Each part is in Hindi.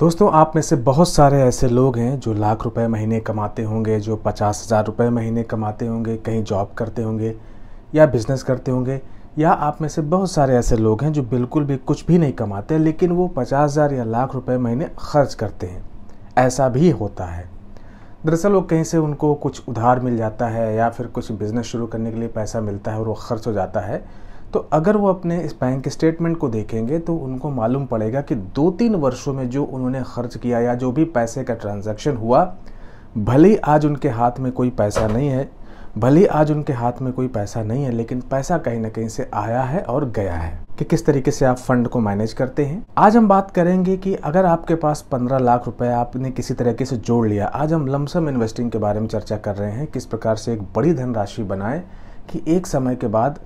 दोस्तों आप में से बहुत सारे ऐसे लोग हैं जो लाख रुपए महीने कमाते होंगे जो पचास हज़ार रुपये महीने कमाते होंगे कहीं जॉब करते होंगे या बिज़नेस करते होंगे या आप में से बहुत सारे ऐसे लोग हैं जो बिल्कुल भी कुछ भी नहीं कमाते लेकिन वो पचास हज़ार या लाख रुपए महीने खर्च करते हैं ऐसा भी होता है दरअसल वो कहीं से उनको कुछ उधार मिल जाता है या फिर कुछ बिज़नेस शुरू करने के लिए पैसा मिलता है और वो खर्च हो जाता है तो अगर वो अपने इस बैंक स्टेटमेंट को देखेंगे तो उनको मालूम पड़ेगा कि दो तीन वर्षों में जो उन्होंने खर्च किया या जो भी पैसे का ट्रांजैक्शन हुआ भले ही आज उनके हाथ में कोई पैसा नहीं है भले ही आज उनके हाथ में कोई पैसा नहीं है लेकिन पैसा कहीं ना कहीं से आया है और गया है कि किस तरीके से आप फंड को मैनेज करते हैं आज हम बात करेंगे कि अगर आपके पास पंद्रह लाख रुपए आपने किसी तरीके से जोड़ लिया आज हम लमसम इन्वेस्टिंग के बारे में चर्चा कर रहे हैं किस प्रकार से एक बड़ी धनराशि बनाएं कि एक समय के बाद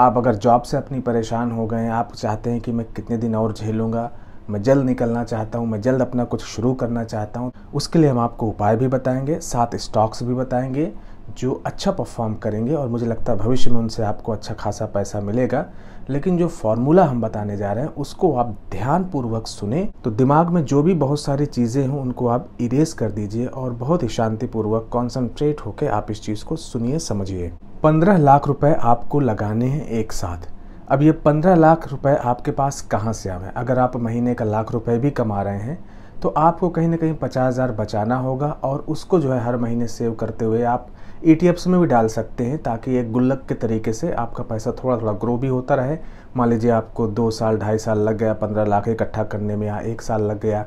आप अगर जॉब से अपनी परेशान हो गए हैं आप चाहते हैं कि मैं कितने दिन और झेलूंगा मैं जल्द निकलना चाहता हूँ मैं जल्द अपना कुछ शुरू करना चाहता हूँ उसके लिए हम आपको उपाय भी बताएंगे साथ स्टॉक्स भी बताएंगे जो अच्छा परफॉर्म करेंगे और मुझे लगता है भविष्य में उनसे आपको अच्छा खासा पैसा मिलेगा लेकिन जो फॉर्मूला हम बताने जा रहे हैं उसको आप ध्यानपूर्वक सुने तो दिमाग में जो भी बहुत सारी चीज़ें हों उनको आप इरेज कर दीजिए और बहुत ही शांतिपूर्वक कॉन्सनट्रेट होकर आप इस चीज़ को सुनिए समझिए पंद्रह लाख रुपए आपको लगाने हैं एक साथ अब ये पंद्रह लाख रुपए आपके पास कहाँ से आवे अगर आप महीने का लाख रुपए भी कमा रहे हैं तो आपको कहीं ना कहीं पचास हज़ार बचाना होगा और उसको जो है हर महीने सेव करते हुए आप ई e में भी डाल सकते हैं ताकि एक गुल्लक के तरीके से आपका पैसा थोड़ा थोड़ा ग्रो भी होता रहे मान लीजिए आपको दो साल ढाई साल लग गया पंद्रह लाख इकट्ठा करने में या एक साल लग गया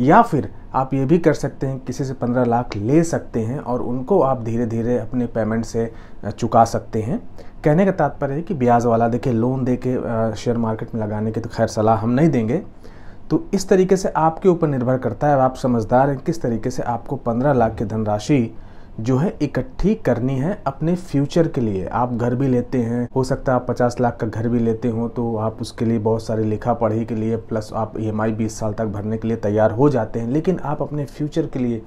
या फिर आप ये भी कर सकते हैं किसी से पंद्रह लाख ले सकते हैं और उनको आप धीरे धीरे अपने पेमेंट से चुका सकते हैं कहने का तात्पर्य है कि ब्याज वाला देखे लोन दे के शेयर मार्केट में लगाने की तो खैर सलाह हम नहीं देंगे तो इस तरीके से आपके ऊपर निर्भर करता है आप समझदार हैं किस तरीके से आपको पंद्रह लाख की धनराशि जो है इकट्ठी करनी है अपने फ्यूचर के लिए आप घर भी लेते हैं हो सकता है आप पचास लाख का घर भी लेते हो तो आप उसके लिए बहुत सारे लिखा पढ़ी के लिए प्लस आप ई एम आई बीस साल तक भरने के लिए तैयार हो जाते हैं लेकिन आप अपने फ्यूचर के लिए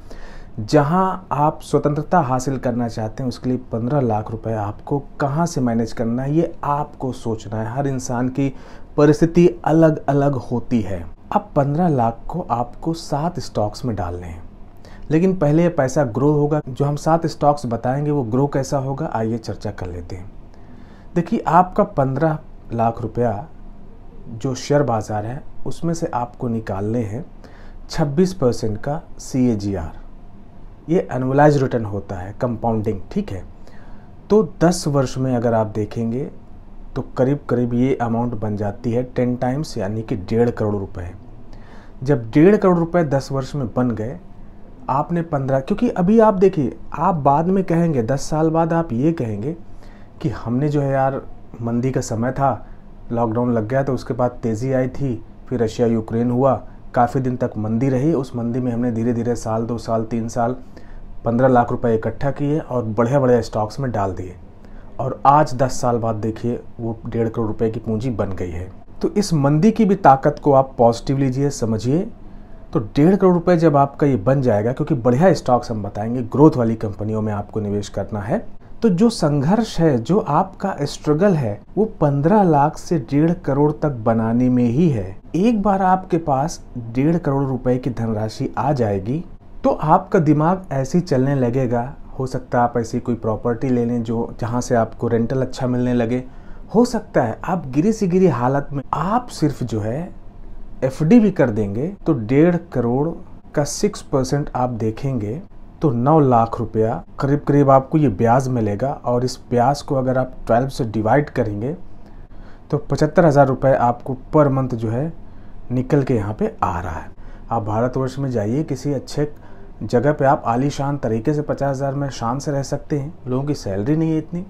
जहां आप स्वतंत्रता हासिल करना चाहते हैं उसके लिए पंद्रह लाख रुपए आपको कहां से मैनेज करना है ये आपको सोचना है हर इंसान की परिस्थिति अलग अलग होती है अब पंद्रह लाख को आपको सात स्टॉक्स में डालने हैं लेकिन पहले यह पैसा ग्रो होगा जो हम सात स्टॉक्स बताएंगे वो ग्रो कैसा होगा आइए चर्चा कर लेते हैं देखिए आपका पंद्रह लाख रुपया जो शेयर बाज़ार है उसमें से आपको निकालने हैं छब्बीस परसेंट का सी ए जी आर ये एनुअलाइज रिटर्न होता है कंपाउंडिंग ठीक है तो दस वर्ष में अगर आप देखेंगे तो करीब करीब ये अमाउंट बन जाती है टेन टाइम्स यानी कि डेढ़ करोड़ रुपए जब डेढ़ करोड़ रुपए दस वर्ष में बन गए आपने पंद्रह क्योंकि अभी आप देखिए आप बाद में कहेंगे दस साल बाद आप ये कहेंगे कि हमने जो है यार मंदी का समय था लॉकडाउन लग गया तो उसके बाद तेज़ी आई थी फिर रशिया यूक्रेन हुआ काफ़ी दिन तक मंदी रही उस मंदी में हमने धीरे धीरे साल दो साल तीन साल पंद्रह लाख रुपए इकट्ठा किए और बढ़िया बढ़िया स्टॉक्स में डाल दिए और आज दस साल बाद देखिए वो डेढ़ करोड़ रुपए की पूंजी बन गई है तो इस मंदी की भी ताकत को आप पॉजिटिव लीजिए समझिए तो डेढ़ करोड़ रुपए जब आपका ये बन जाएगा क्योंकि बढ़िया स्टॉक्स हम बताएंगे ग्रोथ वाली कंपनियों में आपको निवेश करना है तो जो संघर्ष है जो आपका स्ट्रगल है वो पंद्रह लाख से डेढ़ करोड़ तक बनाने में ही है एक बार आपके पास डेढ़ करोड़ रुपए की धनराशि आ जाएगी तो आपका दिमाग ऐसे चलने लगेगा हो सकता है आप ऐसी कोई प्रॉपर्टी ले लें जो जहाँ से आपको रेंटल अच्छा मिलने लगे हो सकता है आप गिरी से गिरी हालत में आप सिर्फ जो है एफ भी कर देंगे तो डेढ़ करोड़ का सिक्स परसेंट आप देखेंगे तो नौ लाख रुपया करीब करीब आपको ये ब्याज मिलेगा और इस ब्याज को अगर आप ट्वेल्व से डिवाइड करेंगे तो पचहत्तर हज़ार रुपये आपको पर मंथ जो है निकल के यहाँ पे आ रहा है आप भारतवर्ष में जाइए किसी अच्छे जगह पे आप आलीशान तरीके से पचास हज़ार में शान से रह सकते हैं लोगों की सैलरी नहीं है इतनी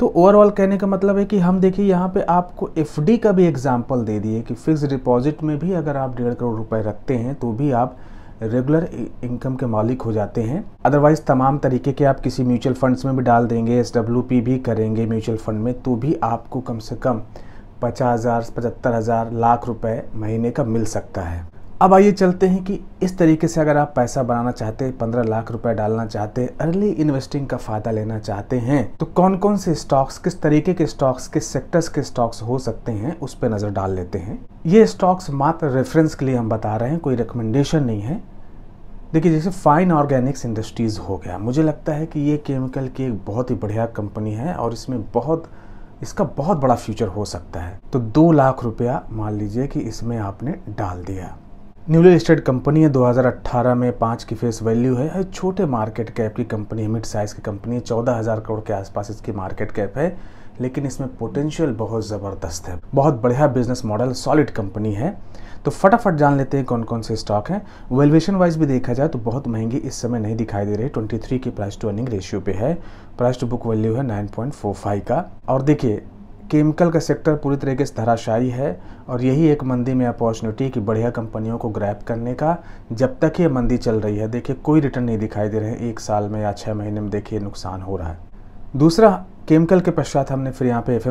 तो ओवरऑल कहने का मतलब है कि हम देखिए यहाँ पे आपको एफडी का भी एग्जाम्पल दे दिए कि फिक्स डिपॉजिट में भी अगर आप डेढ़ करोड़ रुपए रखते हैं तो भी आप रेगुलर इनकम के मालिक हो जाते हैं अदरवाइज तमाम तरीके के आप किसी म्यूचुअल फंड्स में भी डाल देंगे एस भी करेंगे म्यूचुअल फंड में तो भी आपको कम से कम पचास हज़ार पचहत्तर हज़ार लाख रुपए महीने का मिल सकता है अब आइए चलते हैं कि इस तरीके से अगर आप पैसा बनाना चाहते हैं पंद्रह लाख रुपए डालना चाहते हैं अर्ली इन्वेस्टिंग का फायदा लेना चाहते हैं तो कौन कौन से स्टॉक्स किस तरीके के स्टॉक्स किस सेक्टर्स के स्टॉक्स हो सकते हैं उस पर नजर डाल लेते हैं ये स्टॉक्स मात्र रेफरेंस के लिए हम बता रहे हैं कोई रिकमेंडेशन नहीं है देखिए जैसे फाइन ऑर्गेनिक्स इंडस्ट्रीज हो गया मुझे लगता है कि ये केमिकल की एक बहुत ही बढ़िया कंपनी है और इसमें बहुत इसका बहुत बड़ा फ्यूचर हो सकता है तो दो लाख रुपया मान लीजिए कि इसमें आपने डाल दिया न्यूली लिस्टेड कंपनी है 2018 में पाँच की फेस वैल्यू है छोटे मार्केट कैप की कंपनी है मिड साइज़ की कंपनी है चौदह हज़ार करोड़ के आसपास इसकी मार्केट कैप है लेकिन इसमें पोटेंशियल बहुत ज़बरदस्त है बहुत बढ़िया बिजनेस मॉडल सॉलिड कंपनी है तो फटाफट जान लेते हैं कौन कौन से स्टॉक हैं वैल्यूएशन वाइज भी देखा जाए तो बहुत महंगी इस समय नहीं दिखाई दे रही थ्री की प्राइस टू अर्निंग रेशियो पे है प्राइस टू बुक वैल्यू है फाइव का और देखिए केमिकल का सेक्टर पूरी तरीके से धराशायी है और यही एक मंदी में अपॉर्चुनिटी कि बढ़िया कंपनियों को ग्रैप करने का जब तक ये मंदी चल रही है देखिए कोई रिटर्न नहीं दिखाई दे रहे हैं एक साल में या छः महीने में देखिए नुकसान हो रहा है दूसरा केमिकल के पश्चात हमने फिर यहाँ पे एफ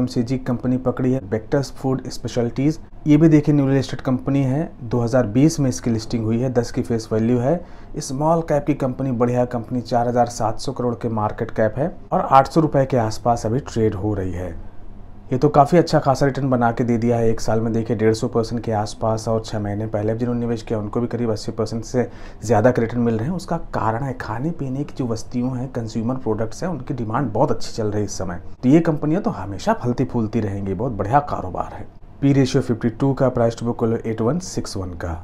कंपनी पकड़ी है बेक्टर्स फूड स्पेशलिटीज़ ये भी देखिए न्यू लिस्टेड कंपनी है 2020 में इसकी लिस्टिंग हुई है 10 की फेस वैल्यू है स्मॉल कैप की कंपनी बढ़िया कंपनी 4,700 करोड़ के मार्केट कैप है और आठ सौ के आसपास अभी ट्रेड हो रही है ये तो काफ़ी अच्छा खासा रिटर्न बना के दे दिया है एक साल में देखिए डेढ़ सौ परसेंट के आसपास और छः महीने पहले भी जिन्होंने निवेश किया उनको भी करीब अस्सी परसेंट से ज़्यादा के रिटर्न मिल रहे हैं उसका कारण है खाने पीने की जो वस्तुओं हैं कंज्यूमर प्रोडक्ट्स हैं उनकी डिमांड बहुत अच्छी चल रही है इस समय तो ये कंपनियाँ तो हमेशा फलती फूलती रहेंगी बहुत बढ़िया कारोबार है पी रेशियो फिफ्टी का price to book at one six one का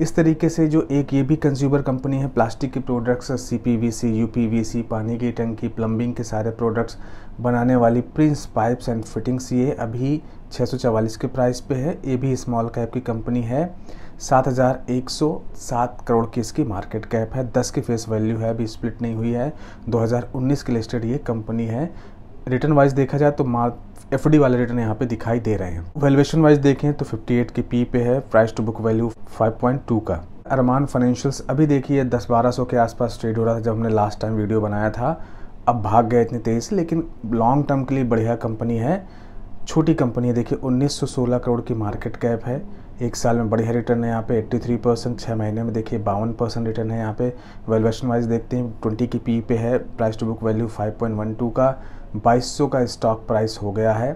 इस तरीके से जो एक ये भी कंज्यूमर कंपनी है प्लास्टिक के products C P V C U P V C पानी की टंकी प्लम्बिंग के सारे प्रोडक्ट्स बनाने वाली प्रिंस पाइप्स एंड फिटिंग्स ये अभी 644 के प्राइस पे है ये भी स्मॉल कैप की कंपनी है 7,107 करोड़ की इसकी मार्केट कैप है 10 की फेस वैल्यू है अभी स्प्लिट नहीं हुई है 2019 की लिस्टेड ये कंपनी है रिटर्न वाइज देखा जाए तो मार्च एफ वाले रिटर्न यहाँ पे दिखाई दे रहे हैं वैल्यूएशन वाइज देखें तो 58 के पी पे है प्राइस टू बुक वैल्यू 5.2 का अरमान फाइनेंशियल्स अभी देखिए दस बारह सौ के आसपास ट्रेड हो रहा था जब हमने लास्ट टाइम वीडियो बनाया था अब भाग गए इतनी तेज़ी से लेकिन लॉन्ग टर्म के लिए बढ़िया कंपनी है छोटी कंपनी है देखिए 1916 करोड़ की मार्केट कैप है एक साल में बढ़िया रिटर्न है यहाँ पे 83 परसेंट छः महीने में देखिए बावन परसेंट रिटर्न है यहाँ पे वैल्यूएशन वाइज देखते हैं 20 की पी पे है प्राइस टू बुक वैल्यू 5.12 का 2200 का स्टॉक प्राइस हो गया है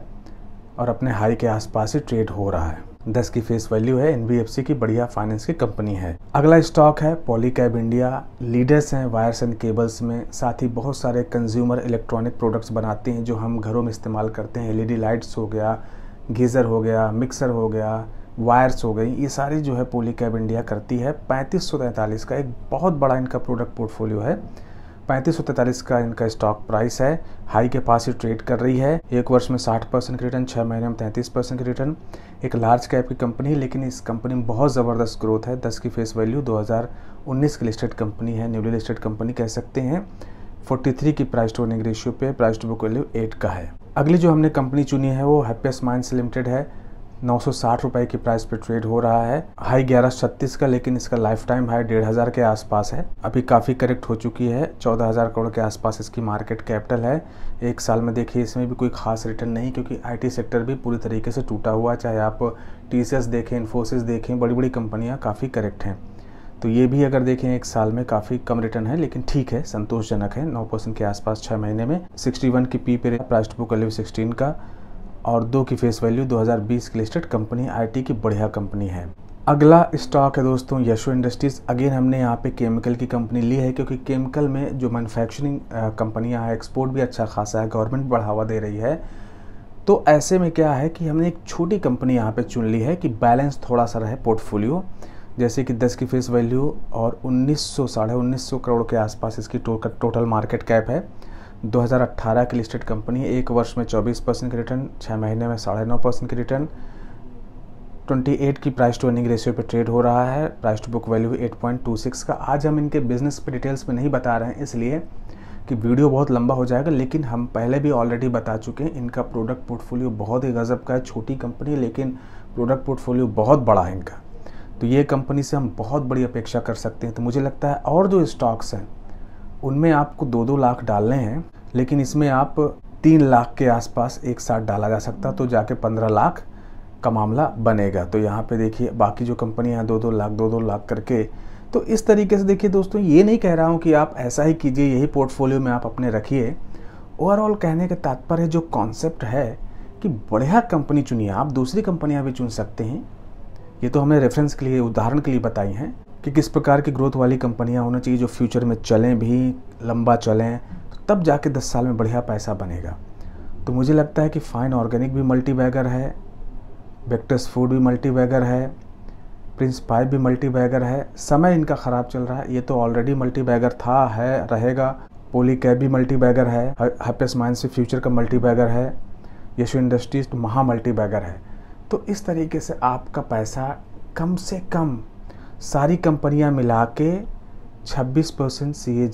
और अपने हाई के आसपास ही ट्रेड हो रहा है दस की फेस वैल्यू है एनबीएफसी की बढ़िया फाइनेंस की कंपनी है अगला स्टॉक है पॉलीकैब इंडिया लीडर्स हैं वायर्स एंड केबल्स में साथ ही बहुत सारे कंज्यूमर इलेक्ट्रॉनिक प्रोडक्ट्स बनाते हैं जो हम घरों में इस्तेमाल करते हैं एलईडी लाइट्स हो गया गीज़र हो गया मिक्सर हो गया वायर्स हो गई ये सारी जो है पोलीकैब इंडिया करती है पैंतीस सौ तैंतालीस का एक बहुत बड़ा इनका प्रोडक्ट पोर्टफोलियो है पैंतीस सौ तैंतालीस का इनका स्टॉक प्राइस है हाई के पास ही ट्रेड कर रही है एक वर्ष में साठ परसेंट रिटर्न छः महीने में तैंतीस परसेंट रिटर्न एक लार्ज कैप की कंपनी है लेकिन इस कंपनी में बहुत ज़बरदस्त ग्रोथ है दस की फेस वैल्यू 2019 की लिस्टेड कंपनी है न्यूली लिस्टेड कंपनी कह सकते हैं 43 की प्राइस टू अर्निंग रेशियो पे price to book value eight का है अगली जो हमने कंपनी चुनी है वो हैप्पीस्ट माइंड्स लिमिटेड है नौ रुपए की प्राइस पे ट्रेड हो रहा है हाई ग्यारह छत्तीस का लेकिन इसका लाइफ टाइम हाई डेढ़ हज़ार के आसपास है अभी काफ़ी करेक्ट हो चुकी है चौदह हज़ार करोड़ के आसपास इसकी मार्केट कैपिटल है एक साल में देखिए इसमें भी कोई खास रिटर्न नहीं क्योंकि आईटी सेक्टर भी पूरी तरीके से टूटा हुआ है चाहे आप टी देखें इन्फोसिस देखें बड़ी बड़ी कंपनियाँ काफ़ी करेक्ट हैं तो ये भी अगर देखें एक साल में काफ़ी कम रिटर्न है लेकिन ठीक है संतोषजनक है नौ परसेंट के आसपास छः महीने में सिक्सटी वन की पी पे प्राइस बुक सिक्सटीन का और दो की फेस वैल्यू 2020 की लिस्टेड कंपनी आईटी की बढ़िया कंपनी है अगला स्टॉक है दोस्तों यशो इंडस्ट्रीज़ अगेन हमने यहाँ पे केमिकल की कंपनी ली है क्योंकि केमिकल में जो मैन्युफैक्चरिंग कंपनियाँ हैं एक्सपोर्ट भी अच्छा खासा है गवर्नमेंट बढ़ावा दे रही है तो ऐसे में क्या है कि हमने एक छोटी कंपनी यहाँ पे चुन ली है कि बैलेंस थोड़ा सा रहे पोर्टफोलियो जैसे कि 10 की फेस वैल्यू और 1900 साढ़े उन्नीस करोड़ के आसपास इसकी टोटल मार्केट कैप है 2018 की लिस्टेड कंपनी है एक वर्ष में 24 परसेंट की रिटर्न छः महीने में साढ़े नौ परसेंट की रिटर्न 28 की प्राइस टू अर्निंग रेशियो पे ट्रेड हो रहा है प्राइस टू बुक वैल्यू 8.26 का आज हम इनके बिजनेस पे डिटेल्स में नहीं बता रहे हैं इसलिए कि वीडियो बहुत लंबा हो जाएगा लेकिन हम पहले भी ऑलरेडी बता चुके हैं इनका प्रोडक्ट पोर्टफोलियो बहुत ही गज़ब का है छोटी कंपनी है लेकिन प्रोडक्ट पोर्टफोलियो बहुत बड़ा है इनका तो ये कंपनी से हम बहुत बड़ी अपेक्षा कर सकते हैं तो मुझे लगता है और जो स्टॉक्स हैं उनमें आपको दो दो लाख डालने हैं लेकिन इसमें आप तीन लाख के आसपास एक साथ डाला जा सकता तो जाके पंद्रह लाख का मामला बनेगा तो यहाँ पे देखिए बाकी जो कंपनियाँ दो दो लाख दो दो लाख करके तो इस तरीके से देखिए दोस्तों ये नहीं कह रहा हूँ कि आप ऐसा ही कीजिए यही पोर्टफोलियो में आप अपने रखिए ओवरऑल कहने का तात्पर्य जो कॉन्सेप्ट है कि बढ़िया कंपनी चुनिए आप दूसरी कंपनियाँ भी चुन सकते हैं ये तो हमने रेफरेंस के लिए उदाहरण के लिए बताई हैं कि किस प्रकार की ग्रोथ वाली कंपनियां होना चाहिए जो फ्यूचर में चलें भी लंबा चलें तो तब जाके दस साल में बढ़िया पैसा बनेगा तो मुझे लगता है कि फाइन ऑर्गेनिक भी मल्टी बैगर है वेक्टस फूड भी मल्टी बैगर है प्रिंस पाइप भी मल्टी बैगर है समय इनका ख़राब चल रहा है ये तो ऑलरेडी मल्टी बैगर था है रहेगा पोली कैब भी मल्टी बैगर है हैप्पीस माइंड से फ्यूचर का मल्टी बैगर है यशो इंडस्ट्रीज तो महा मल्टी बैगर है तो इस तरीके से आपका पैसा कम से कम सारी कंपनियां मिला के छब्बीस परसेंट सी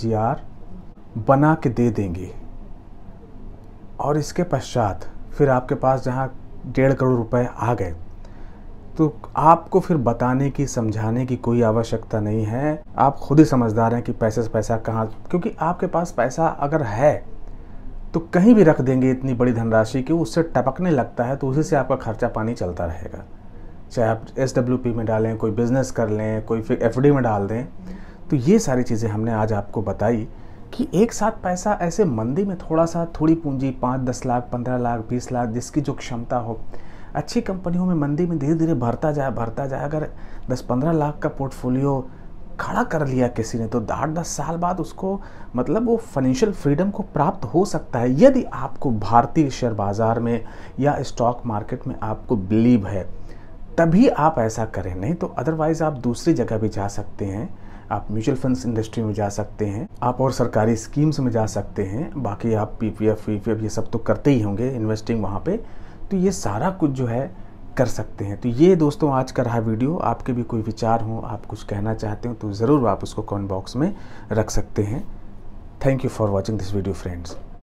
बना के दे देंगी और इसके पश्चात फिर आपके पास जहाँ डेढ़ करोड़ रुपए आ गए तो आपको फिर बताने की समझाने की कोई आवश्यकता नहीं है आप खुद ही समझदार हैं कि पैसे से पैसा कहाँ क्योंकि आपके पास पैसा अगर है तो कहीं भी रख देंगे इतनी बड़ी धनराशि कि उससे टपकने लगता है तो उसी से आपका खर्चा पानी चलता रहेगा चाहे आप एस में डालें कोई बिज़नेस कर लें कोई फिर एफ में डाल दें तो ये सारी चीज़ें हमने आज आपको बताई कि एक साथ पैसा ऐसे मंदी में थोड़ा सा थोड़ी पूंजी पाँच दस लाख पंद्रह लाख बीस लाख जिसकी जो क्षमता हो अच्छी कंपनियों में मंदी में धीरे धीरे भरता जाए भरता जाए अगर दस पंद्रह लाख का पोर्टफोलियो खड़ा कर लिया किसी ने तो आठ दस साल बाद उसको मतलब वो फाइनेंशियल फ्रीडम को प्राप्त हो सकता है यदि आपको भारतीय शेयर बाज़ार में या स्टॉक मार्केट में आपको बिलीव है तभी आप ऐसा करें नहीं तो अदरवाइज़ आप दूसरी जगह भी जा सकते हैं आप म्यूचुअल फंड्स इंडस्ट्री में जा सकते हैं आप और सरकारी स्कीम्स में जा सकते हैं बाकी आप पी पी एफ ये सब तो करते ही होंगे इन्वेस्टिंग वहाँ पर तो ये सारा कुछ जो है कर सकते हैं तो ये दोस्तों आज का रहा वीडियो आपके भी कोई विचार हो आप कुछ कहना चाहते हो तो ज़रूर आप उसको कमेंट बॉक्स में रख सकते हैं thank you for watching this video friends